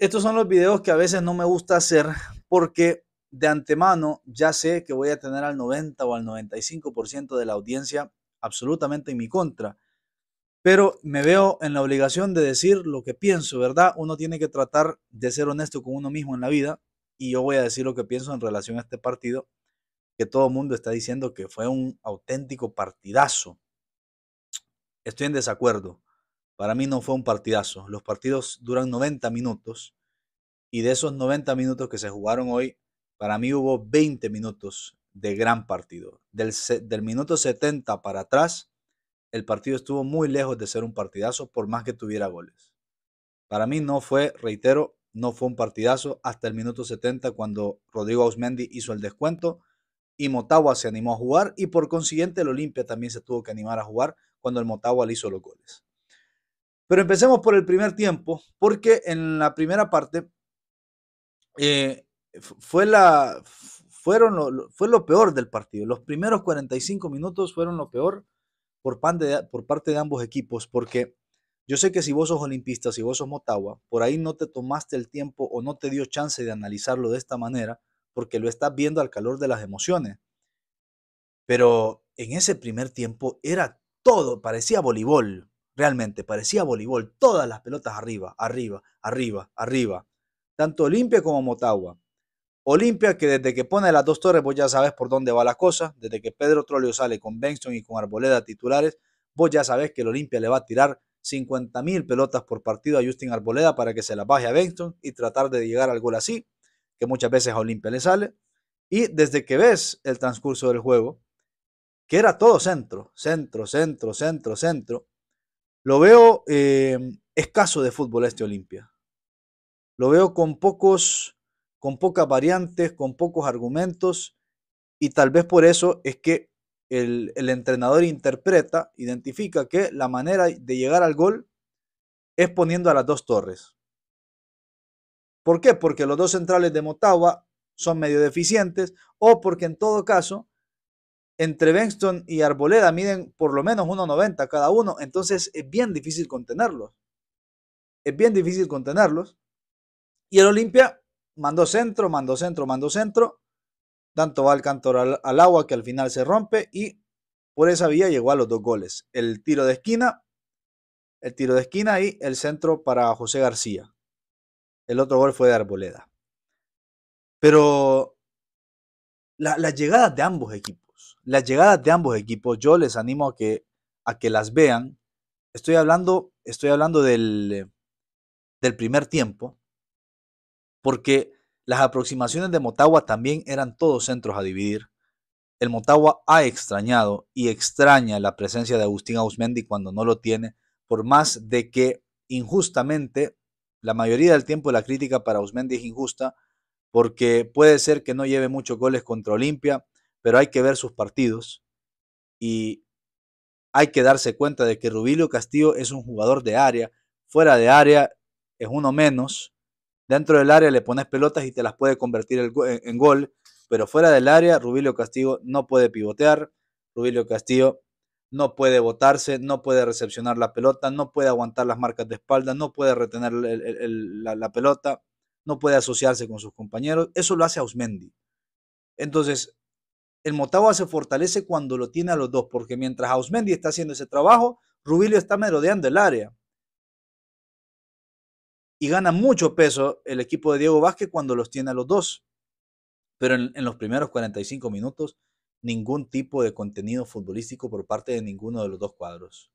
Estos son los videos que a veces no me gusta hacer porque de antemano ya sé que voy a tener al 90 o al 95% de la audiencia absolutamente en mi contra. Pero me veo en la obligación de decir lo que pienso, ¿verdad? Uno tiene que tratar de ser honesto con uno mismo en la vida y yo voy a decir lo que pienso en relación a este partido que todo el mundo está diciendo que fue un auténtico partidazo. Estoy en desacuerdo. Para mí no fue un partidazo. Los partidos duran 90 minutos y de esos 90 minutos que se jugaron hoy, para mí hubo 20 minutos de gran partido. Del, minuto 70 para atrás, el partido estuvo muy lejos de ser un partidazo por más que tuviera goles. Para mí no fue, reitero, no fue un partidazo hasta el minuto 70 cuando Rodrigo Ausmendi hizo el descuento y Motagua se animó a jugar y por consiguiente el Olimpia también se tuvo que animar a jugar cuando el Motagua le hizo los goles. Pero empecemos por el primer tiempo, porque en la primera parte eh, fue, la, fueron lo, fue lo peor del partido. Los primeros 45 minutos fueron lo peor por, pan de, por parte de ambos equipos, porque yo sé que si vos sos olimpista, si vos sos Motagua, por ahí no te tomaste el tiempo o no te dio chance de analizarlo de esta manera, porque lo estás viendo al calor de las emociones. Pero en ese primer tiempo era todo, parecía voleibol. Realmente parecía voleibol, todas las pelotas arriba, arriba, arriba, arriba. Tanto Olimpia como Motagua. Olimpia que desde que pone las dos torres vos ya sabes por dónde va la cosa. Desde que Pedro Trolio sale con Benston y con Arboleda titulares, vos ya sabes que el Olimpia le va a tirar 50.000 pelotas por partido a Justin Arboleda para que se las baje a Benston y tratar de llegar al gol así, que muchas veces a Olimpia le sale. Y desde que ves el transcurso del juego, que era todo centro, centro, centro, centro, centro, lo veo eh, escaso de fútbol este Olimpia. Lo veo con pocos, con pocas variantes, con pocos argumentos y tal vez por eso es que el, el entrenador interpreta, identifica que la manera de llegar al gol es poniendo a las dos torres. ¿Por qué? Porque los dos centrales de Motagua son medio deficientes o porque en todo caso entre Benston y Arboleda miden por lo menos 1,90 cada uno, entonces es bien difícil contenerlos. Es bien difícil contenerlos. Y el Olimpia mandó centro, mandó centro, mandó centro. Tanto va el cantor al agua que al final se rompe y por esa vía llegó a los dos goles. El tiro de esquina, el tiro de esquina y el centro para José García. El otro gol fue de Arboleda. Pero las la llegadas de ambos equipos las llegadas de ambos equipos, yo les animo a que, a que las vean. Estoy hablando, estoy hablando del, del primer tiempo, porque las aproximaciones de Motagua también eran todos centros a dividir. El Motagua ha extrañado y extraña la presencia de Agustín Ausmendi cuando no lo tiene, por más de que injustamente, la mayoría del tiempo la crítica para Ausmendi es injusta, porque puede ser que no lleve muchos goles contra Olimpia, pero hay que ver sus partidos y hay que darse cuenta de que Rubilio Castillo es un jugador de área, fuera de área es uno menos, dentro del área le pones pelotas y te las puede convertir en gol, pero fuera del área Rubilio Castillo no puede pivotear, Rubilio Castillo no puede botarse, no puede recepcionar la pelota, no puede aguantar las marcas de espalda, no puede retener la, la pelota, no puede asociarse con sus compañeros, eso lo hace Ausmendi. Entonces, el Motagua se fortalece cuando lo tiene a los dos, porque mientras Ausmendi está haciendo ese trabajo, Rubilio está merodeando el área. Y gana mucho peso el equipo de Diego Vázquez cuando los tiene a los dos. Pero en, los primeros 45 minutos, ningún tipo de contenido futbolístico por parte de ninguno de los dos cuadros.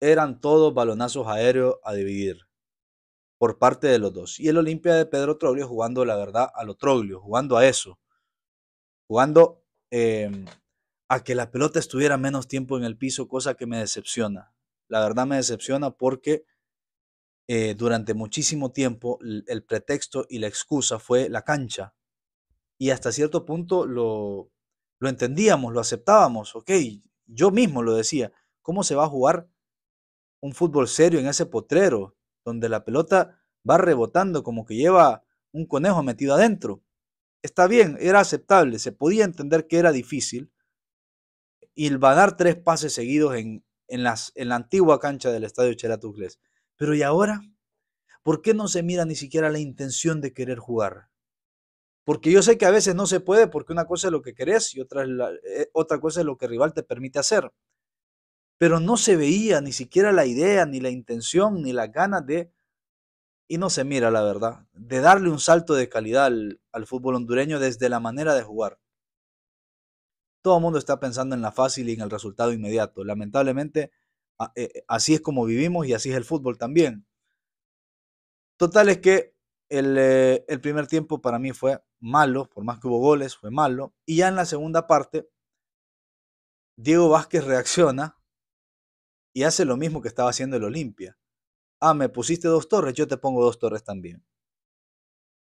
Eran todos balonazos aéreos a dividir por parte de los dos. Y el Olimpia de Pedro Troglio jugando, la verdad, a lo Troglio, jugando a eso jugando em, a que la pelota estuviera menos tiempo en el piso, cosa que me decepciona. La verdad me decepciona porque eh, durante muchísimo tiempo el pretexto y la excusa fue la cancha. Y hasta cierto punto lo, lo entendíamos, lo aceptábamos, ok, yo mismo lo decía, ¿cómo se va a jugar un fútbol serio en ese potrero donde la pelota va rebotando como que lleva un conejo metido adentro? está bien, era aceptable, se podía entender que era difícil dar tres pases seguidos en, en, las, en la antigua cancha del estadio Chelatugles, Pero ¿y ahora? ¿Por qué no se mira ni siquiera la intención de querer jugar? Porque yo sé que a veces no se puede, porque una cosa es lo que querés y otra, eh, otra cosa es lo que el rival te permite hacer. Pero no se veía ni siquiera la idea, ni la intención, ni la ganas de y no se mira, la verdad, de darle un salto de calidad al, fútbol hondureño desde la manera de jugar. Todo el mundo está pensando en la fácil y en el resultado inmediato. Lamentablemente, eh, eh, así es como vivimos y así es el fútbol también. Total es que el, eh, el, primer tiempo para mí fue malo, por más que hubo goles, fue malo. Y ya en la segunda parte, Diego Vázquez reacciona y hace lo mismo que estaba haciendo el Olimpia. Ah, me pusiste dos torres, yo te pongo dos torres también.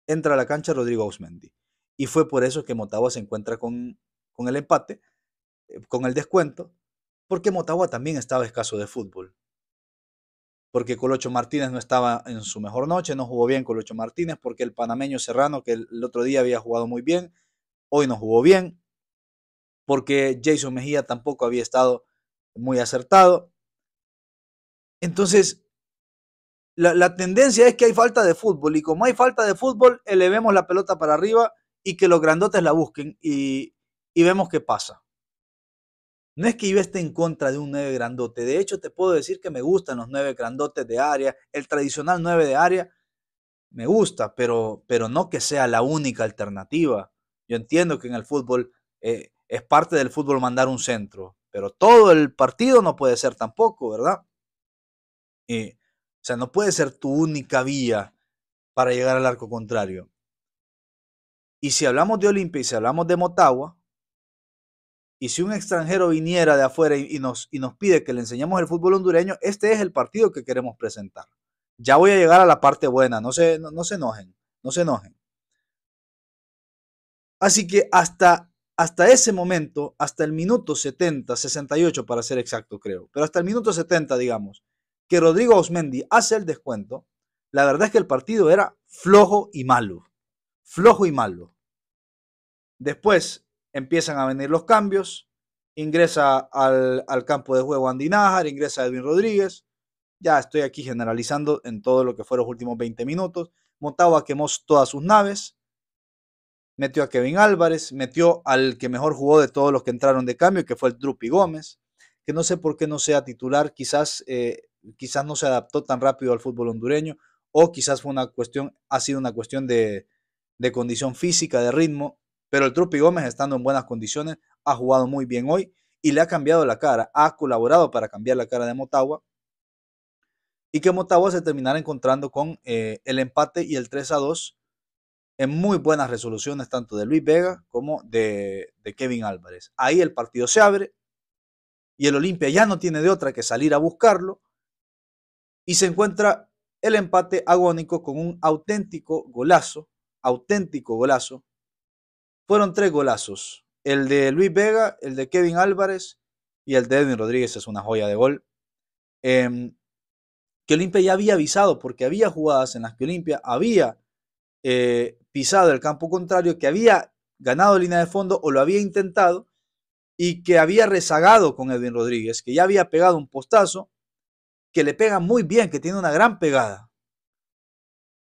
Entra a la cancha Rodrigo Ausmendi. Y fue por eso que Motagua se encuentra con, con el empate, eh, con el descuento, porque Motagua también estaba escaso de fútbol. Porque Colocho Martínez no estaba en su mejor noche, no jugó bien Colocho Martínez, porque el panameño Serrano, que el otro día había jugado muy bien, hoy no jugó bien, porque Jason Mejía tampoco había estado muy acertado. Entonces, la, tendencia es que hay falta de fútbol y como hay falta de fútbol, elevemos la pelota para arriba y que los grandotes la busquen y, vemos qué pasa. No es que yo esté en contra de un 9 grandote, de hecho te puedo decir que me gustan los 9 grandotes de área, el tradicional 9 de área me gusta, pero, pero no que sea la única alternativa. Yo entiendo que en el fútbol eh, es parte del fútbol mandar un centro, pero todo el partido no puede ser tampoco, ¿verdad? O sea, no puede ser tu única vía para llegar al arco contrario. Y si hablamos de Olimpia y si hablamos de Motagua, y si un extranjero viniera de afuera y, nos, y nos pide que le enseñemos el fútbol hondureño, este es el partido que queremos presentar. Ya voy a llegar a la parte buena, no se, se enojen, no se enojen. Así que hasta, hasta ese momento, hasta el minuto 70, 68 para ser exacto creo, pero hasta el minuto 70, digamos, que Rodrigo Osmendi hace el descuento, la verdad es que el partido era flojo y malo. Flojo y malo. Después empiezan a venir los cambios. Ingresa al, campo de juego Andy ingresa Edwin Rodríguez. Ya estoy aquí generalizando en todo lo que fueron los últimos 20 minutos. Motagua quemó todas sus naves. Metió a Kevin Álvarez, metió al que mejor jugó de todos los que entraron de cambio, que fue el Drupi Gómez, que no sé por qué no sea titular, quizás eh, quizás no se adaptó tan rápido al fútbol hondureño o quizás fue una cuestión, ha sido una cuestión de, de condición física, de ritmo, pero el Trupi Gómez estando en buenas condiciones ha jugado muy bien hoy y le ha cambiado la cara, ha colaborado para cambiar la cara de Motagua y que Motagua se terminara encontrando con eh, el empate y el 3 a 2 en muy buenas resoluciones tanto de Luis Vega como de, de Kevin Álvarez. Ahí el partido se abre y el Olimpia ya no tiene de otra que salir a buscarlo y se encuentra el empate agónico con un auténtico golazo, auténtico golazo. Fueron tres golazos, el de Luis Vega, el de Kevin Álvarez y el de Edwin Rodríguez, es una joya de gol. Em, que Olimpia ya había avisado, porque había jugadas en las que Olimpia había eh, pisado el campo contrario, que había ganado línea de fondo o lo había intentado y que había rezagado con Edwin Rodríguez, que ya había pegado un postazo que le pega muy bien, que tiene una gran pegada.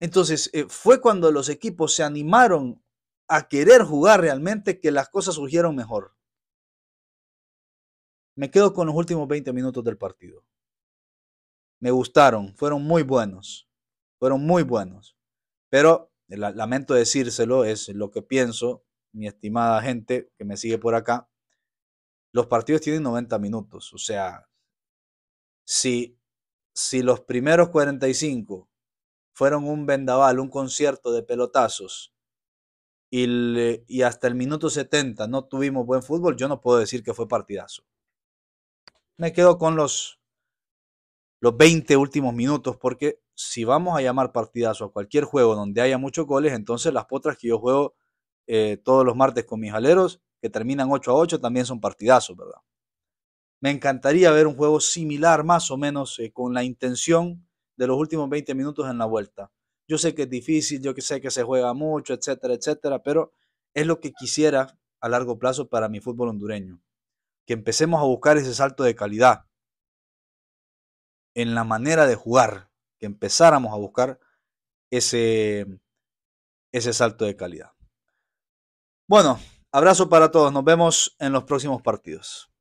Entonces, eh, fue cuando los equipos se animaron a querer jugar realmente que las cosas surgieron mejor. Me quedo con los últimos 20 minutos del partido. Me gustaron, fueron muy buenos, fueron muy buenos. Pero, eh, lamento decírselo, es lo que pienso, mi estimada gente que me sigue por acá, los partidos tienen 90 minutos. O sea, si si los primeros 45 fueron un vendaval, un concierto de pelotazos, y, hasta el minuto 70 no tuvimos buen fútbol, yo no puedo decir que fue partidazo. Me quedo con los, los 20 últimos minutos, porque si vamos a llamar partidazo a cualquier juego donde haya muchos goles, entonces las potras que yo juego eh, todos los martes con mis aleros, que terminan 8 a 8, también son partidazos, ¿verdad? Me encantaría ver un juego similar, más o menos, eh, con la intención de los últimos 20 minutos en la vuelta. Yo sé que es difícil, yo sé que se juega mucho, etcétera, etcétera, pero es lo que quisiera a largo plazo para mi fútbol hondureño. Que empecemos a buscar ese salto de calidad en la manera de jugar, que empezáramos a buscar ese, ese salto de calidad. Bueno, abrazo para todos, nos vemos en los próximos partidos.